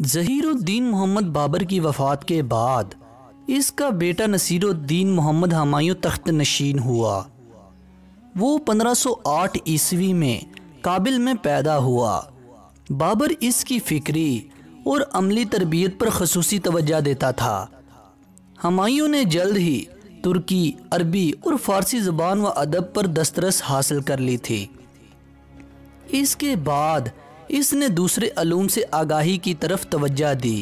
जहीरुद्दीन मोहम्मद बाबर की वफ़ात के बाद इसका बेटा नसीरुद्दीन मोहम्मद हमायूं तख्त नशीन हुआ वो 1508 ईस्वी में काबिल में पैदा हुआ बाबर इसकी फ़िक्री और अमली तरबियत पर खसूस तोज्जा देता था हमायूं ने जल्द ही तुर्की अरबी और फ़ारसी ज़बान व अदब पर दस्तरस हासिल कर ली थी इसके बाद इसने दूसरे अलूम से आगाही की तरफ तवज्जा दी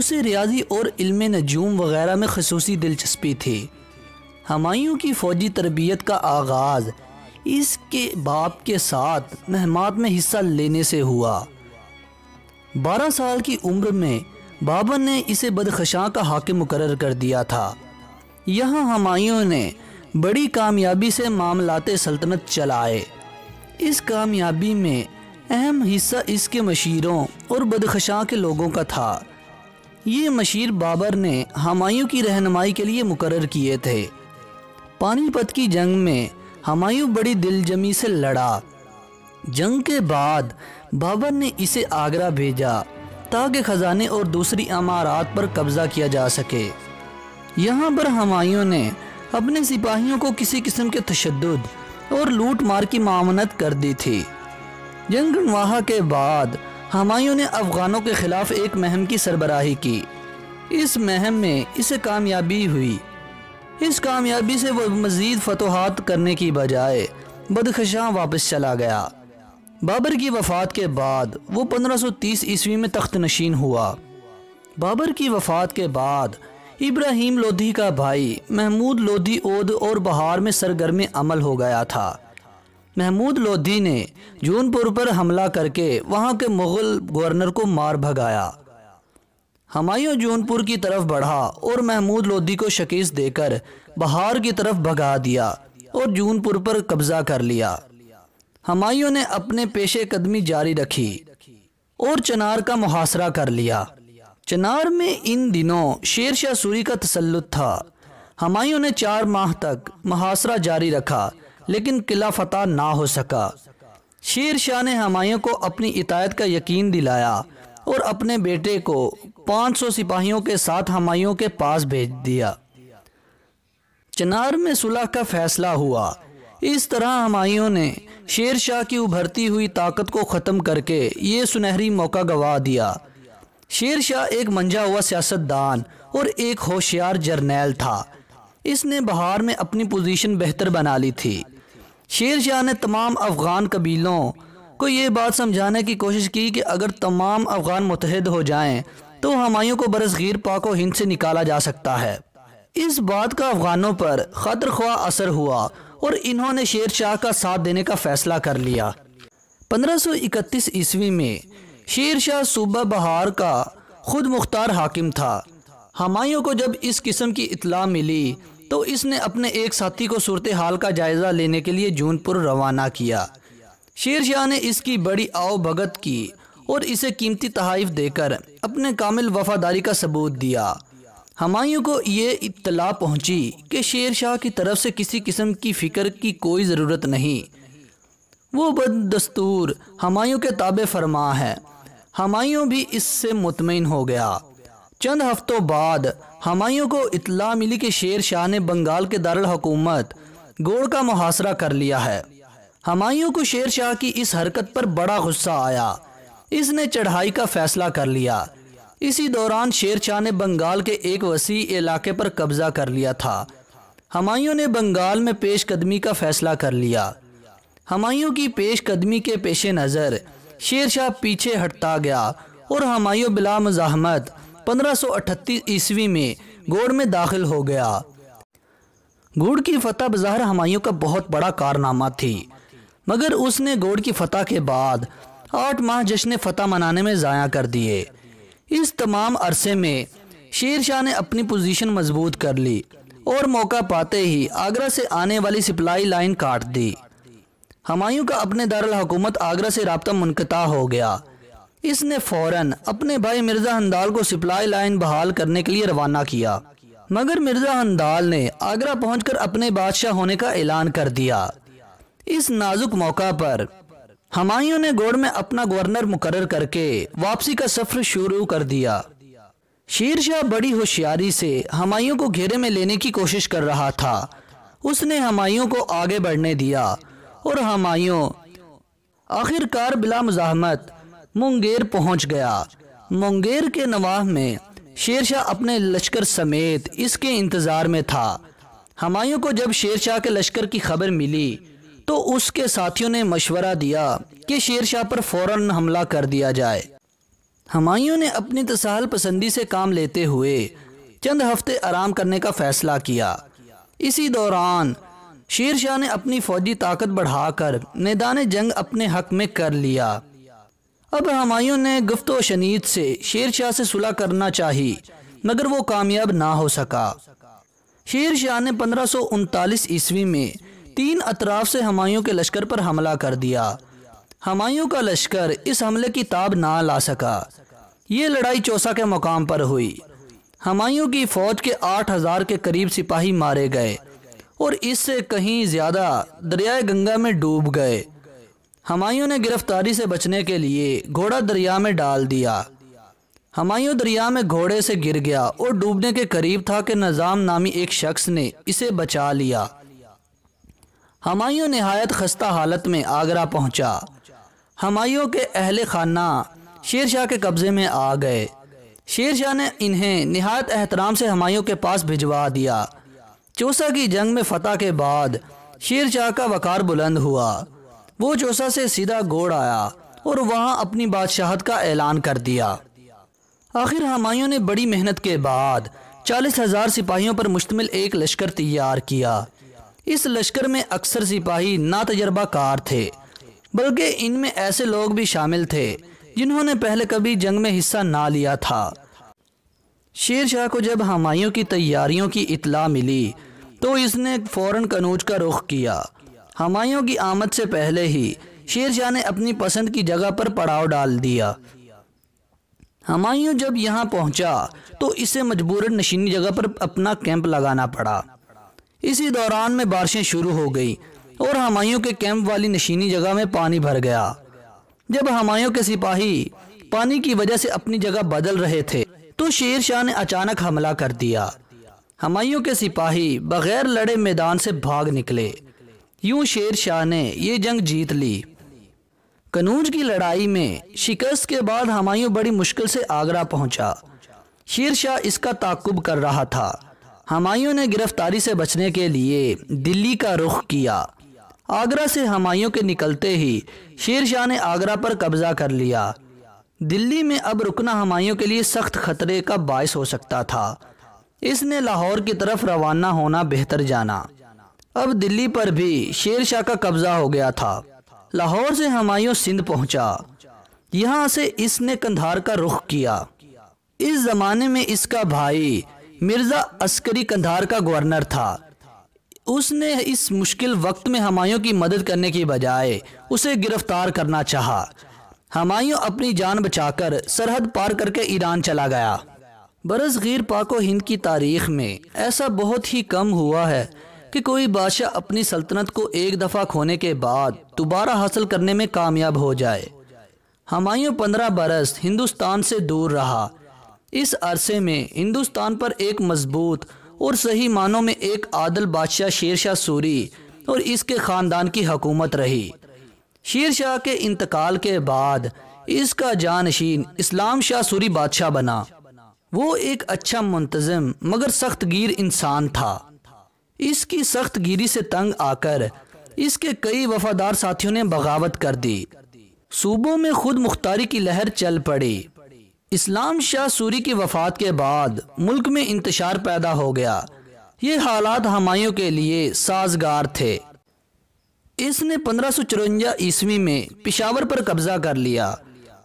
उसे रियाजी और इल्म नजूम वगैरह में खसूसी दिलचस्पी थी हमायूं की फ़ौजी तरबियत का आगाज़ इसके बाप के साथ महमात में हिस्सा लेने से हुआ बारह साल की उम्र में बाबर ने इसे बदखशां का हाकिम मुकर कर दिया था यहाँ हमायूं ने बड़ी कामयाबी से मामलाते सल्तनत चलाए इस कामयाबी में अहम हिस्सा इसके मशीरों और बदखशा के लोगों का था ये मशीर बाबर ने हमायूं की रहनमाई के लिए मुकर किए थे पानीपत की जंग में हमायूं बड़ी दिलजमी से लड़ा जंग के बाद बाबर ने इसे आगरा भेजा ताकि ख़जाने और दूसरी अमारात पर कब्ज़ा किया जा सके यहाँ पर हमायूं ने अपने सिपाहियों को किसी किस्म के तशद और लूट मार की मामनत कर दी थी जंग वहाँ के बाद हमायों ने अफगानों के खिलाफ एक महम की सरबराही की इस महम में इसे कामयाबी हुई इस कामयाबी से वह मज़ीद फतोहत करने की बजाय बदखशां वापस चला गया बाबर की वफ़ात के बाद वो 1530 ईस्वी में तख्त नशीन हुआ बाबर की वफ़ात के बाद इब्राहिम लोधी का भाई महमूद लोधी ओद और बहार में सरगर्म अमल हो गया था महमूद लोधी ने जूनपुर पर हमला करके वहाँ के मुग़ल गवर्नर को मार भगाया हमायों जूनपुर की तरफ बढ़ा और महमूद लोधी को शकीस देकर बहार की तरफ भगा दिया और जूनपुर पर कब्जा कर लिया हमायों ने अपने पेशे कदमी जारी रखी और चनार का मुहासरा कर लिया चनार में इन दिनों शेर शाह सूरी का तसलुत था हमायों ने चार माह तक मुहासरा जारी रखा लेकिन किला फतह ना हो सका शेर शाह ने हमायों को अपनी इतायत का यकीन दिलाया और अपने बेटे को 500 सिपाहियों के साथ हमायों के पास भेज दिया चनार में सुलह का फैसला हुआ इस तरह हमायों ने शेर शाह की उभरती हुई ताकत को ख़त्म करके ये सुनहरी मौका गंवा दिया शेर शाह एक मंझा हुआ सियासतदान और एक होशियार जर्नैल था इसने बहार में अपनी पोजीशन बेहतर बना ली थी शेर शाह ने तमाम अफ़गान कबीलों को ये बात समझाने की कोशिश की कि अगर तमाम अफ़गान मुतहद हो जाएं तो हमायों को बरसगीर पाको हिंद से निकाला जा सकता है इस बात का अफ़गानों पर खतर ख्वा असर हुआ और इन्होंने शेर शाह का साथ देने का फ़ैसला कर लिया 1531 ईस्वी में शेर शाह सूबा बहार का खुद मुख्तार हाकिम था हमायों को जब इस किस्म की इतला मिली तो इसने अपने एक साथी को सूरत हाल का जायज़ा लेने के लिए जूनपुर रवाना किया शेर शाह ने इसकी बड़ी आओ भगत की और इसे कीमती तहाइफ देकर अपने कामिल वफादारी का सबूत दिया हमायूं को ये इतला पहुंची कि शेर शाह की तरफ से किसी किस्म की फ़िक्र की कोई ज़रूरत नहीं वो बददस्तूर हमायूं के ताबे फरमा है हमायूं भी इससे मुतमिन हो गया चंद हफ्तों बाद हमायों को इतला मिली कि शेर शाह ने बंगाल के दारुल हकूमत गोड़ का मुहासरा कर लिया है हमायों को शेर शाह की इस हरकत पर बड़ा गुस्सा आया इसने चढ़ाई का फैसला कर लिया इसी दौरान शेर शाह ने बंगाल के एक वसी इलाके पर कब्जा कर लिया था हमायों ने बंगाल में पेशकदमी का फैसला कर लिया हमायों की पेशकदमी के पेश नज़र शेर शाह पीछे हटता गया और हमायों बिला मजात 1538 ईस्वी में गोड़ में दाखिल हो गया गुड़ की फतह बज़ाहिर हमायों का बहुत बड़ा कारनामा थी मगर उसने गोड़ की फतह के बाद आठ माह जश्न फतह मनाने में ज़ाया कर दिए इस तमाम अरसे में शेर शाह ने अपनी पोजीशन मजबूत कर ली और मौका पाते ही आगरा से आने वाली सप्लाई लाइन काट दी हमायूं का अपने दारकूमत आगरा से रबता मुनकता हो गया इसने फौरन अपने भाई मिर्जा हंदाल को सप्लाई लाइन बहाल करने के लिए रवाना किया मगर मिर्जा हंदाल ने आगरा पहुंचकर अपने बादशाह होने का ऐलान कर दिया इस नाजुक मौका पर हमायों ने गोड़ में अपना गवर्नर मुकर करके वापसी का सफर शुरू कर दिया शेर शाह बड़ी होशियारी से हमायों को घेरे में लेने की कोशिश कर रहा था उसने हमायों को आगे बढ़ने दिया और हमायों आखिरकार बिला मुजामत मुंगेर पहुंच गया मुंगेर के नवाह में शेरशाह अपने लश्कर समेत इसके इंतज़ार में था हमायों को जब शेरशाह के लश्कर की खबर मिली तो उसके साथियों ने मशवरा दिया कि शेरशाह पर फौरन हमला कर दिया जाए हमायों ने अपनी तसाहल पसंदी से काम लेते हुए चंद हफ्ते आराम करने का फैसला किया इसी दौरान शेर शाह ने अपनी फौजी ताकत बढ़ाकर मैदान जंग अपने हक में कर लिया अब हमायों ने गुफ्तो शनीद से शेर शाह से सुलह करना चाही मगर वो कामयाब ना हो सका शेर शाह ने पंद्रह सौ उनतालीस ईस्वी में तीन अतराफ से हमायों के लश्कर पर हमला कर दिया हमायों का लश्कर इस हमले की ताब ना ला सका ये लड़ाई चौसा के मुकाम पर हुई हमायों की फौज के आठ हजार के करीब सिपाही मारे गए और इससे कहीं ज़्यादा दरियाए गंगा में डूब गए हमायों ने गिरफ्तारी से बचने के लिए घोड़ा दरिया में डाल दिया हमायों दरिया में घोड़े से गिर गया और डूबने के करीब था कि निज़ाम नामी एक शख्स ने इसे बचा लिया हमायों नहायत खस्ता हालत में आगरा पहुंचा। हमायों के अहल खाना शेर शाह के कब्ज़े में आ गए शेर शाह ने इन्हें नहायत एहतराम से हमायों के पास भिजवा दिया चौसा की जंग में फतह के बाद शेर शाह का वकार बुलंद हुआ वो जोसा से सीधा घोड़ आया और वहाँ अपनी बादशाहत का ऐलान कर दिया आखिर हमायों ने बड़ी मेहनत के बाद चालीस हजार सिपाहियों पर मुश्तमिल एक लश्कर तैयार किया इस लश्कर में अक्सर सिपाही ना तजर्बाकार थे बल्कि इनमें ऐसे लोग भी शामिल थे जिन्होंने पहले कभी जंग में हिस्सा ना लिया था शेर शाह को जब हमायों की तैयारियों की इतला मिली तो इसने फौरन कनूज का रुख किया हमायों की आमद से पहले ही शेर शाह ने अपनी पसंद की जगह पर पड़ाव डाल दिया हमायों जब यहाँ पहुंचा तो इसे मजबूरन नशीनी जगह पर अपना कैंप लगाना पड़ा इसी दौरान में बारिशें शुरू हो गई और हमायों के कैंप वाली नशीनी जगह में पानी भर गया जब हमायों के सिपाही पानी की वजह से अपनी जगह बदल रहे थे तो शेर शाह ने अचानक हमला कर दिया हमायों के सिपाही बगैर लड़े मैदान से भाग निकले यूं शेर शाह ने ये जंग जीत ली कनूज की लड़ाई में शिकस्त के बाद हमायूं बड़ी मुश्किल से आगरा पहुंचा शेर शाह इसका ताकुब कर रहा था हमायूं ने गिरफ्तारी से बचने के लिए दिल्ली का रुख किया आगरा से हमायूं के निकलते ही शेर शाह ने आगरा पर कब्जा कर लिया दिल्ली में अब रुकना हमायूं के लिए सख्त खतरे का बायस हो सकता था इसने लाहौर की तरफ रवाना होना बेहतर जाना अब दिल्ली पर भी शेर शाह का कब्जा हो गया था लाहौर से हमायों सिंध पहुंचा यहाँ से इसने कंधार का रुख किया इस जमाने में इसका भाई मिर्जा अस्करी कंधार का गवर्नर था उसने इस मुश्किल वक्त में हमायों की मदद करने की बजाय उसे गिरफ्तार करना चाहा। हमायों अपनी जान बचाकर सरहद पार करके ईरान चला गया बरसगीर पाको हिंद की तारीख में ऐसा बहुत ही कम हुआ है कि कोई बादशाह अपनी सल्तनत को एक दफ़ा खोने के बाद दोबारा हासिल करने में कामयाब हो जाए हमायूं पंद्रह बरस हिंदुस्तान से दूर रहा इस अरसे में हिंदुस्तान पर एक मजबूत और सही मानों में एक आदल बादशाह शेरशाह सूरी और इसके ख़ानदान की हकूमत रही शेरशाह के इंतकाल के बाद इसका जानशीन इस्लाम शाह सूरी बादशाह बना वो एक अच्छा मुंतज़म मगर सख्तगीर इंसान था इसकी सख्त गिरी से तंग आकर इसके कई वफादार साथियों ने बगावत कर दी सूबों में खुद मुख्तारी की लहर चल पड़ी इस्लाम शाह सूरी की वफात के बाद मुल्क में इंतशार पैदा हो गया ये हालात हमायों के लिए साजगार थे इसने पंद्रह सौ चौरंजा ईस्वी में पिशावर पर कब्जा कर लिया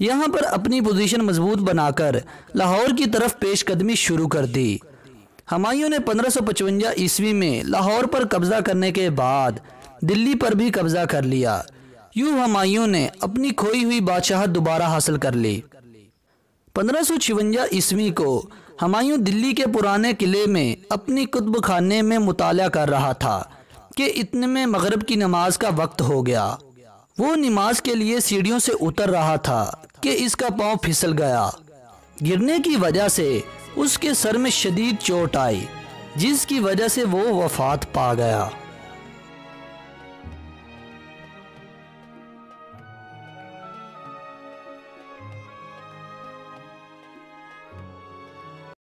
यहाँ पर अपनी पोजीशन मजबूत बनाकर लाहौर की तरफ पेशकदमी शुरू कर दी हमायों ने पंद्रह ईस्वी में लाहौर पर कब्जा करने के बाद दिल्ली पर भी कब्जा कर लिया यूं हमायों ने अपनी खोई हुई बादशाह दोबारा हासिल कर ली पंद्रह ईस्वी को हमायूं दिल्ली के पुराने किले में अपनी कुतब खाने में मुताल कर रहा था कि इतने में मगरब की नमाज का वक्त हो गया वो नमाज के लिए सीढ़ियों से उतर रहा था कि इसका पांव फिसल गया गिरने की वजह से उसके सर में शदीद चोट आई जिसकी वजह से वो वफात पा गया